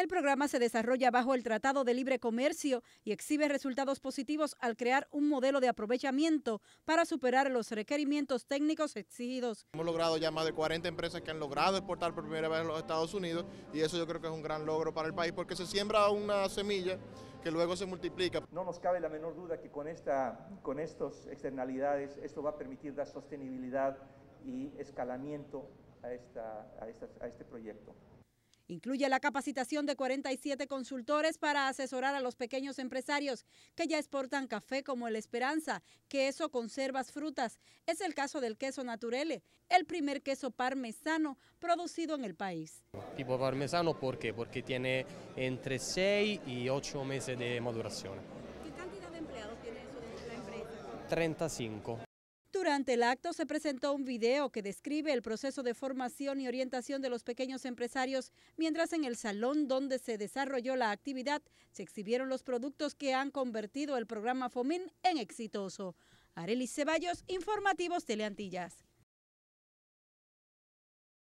El programa se desarrolla bajo el Tratado de Libre Comercio y exhibe resultados positivos al crear un modelo de aprovechamiento para superar los requerimientos técnicos exigidos. Hemos logrado ya más de 40 empresas que han logrado exportar por primera vez a los Estados Unidos y eso yo creo que es un gran logro para el país porque se siembra una semilla que luego se multiplica. No nos cabe la menor duda que con, esta, con estas externalidades esto va a permitir dar sostenibilidad y escalamiento a este proyecto. Incluye la capacitación de 47 consultores para asesorar a los pequeños empresarios que ya exportan café como el Esperanza, queso, conservas, frutas. Es el caso del queso Naturelle, el primer queso parmesano producido en el país. Tipo parmesano, ¿por qué? Porque tiene entre 6 y 8 meses de maduración. ¿Qué cantidad de empleados tiene eso la empresa? 35. Durante el acto se presentó un video que describe el proceso de formación y orientación de los pequeños empresarios, mientras en el salón donde se desarrolló la actividad se exhibieron los productos que han convertido el programa FOMIN en exitoso. Arely Ceballos, Informativos Teleantillas.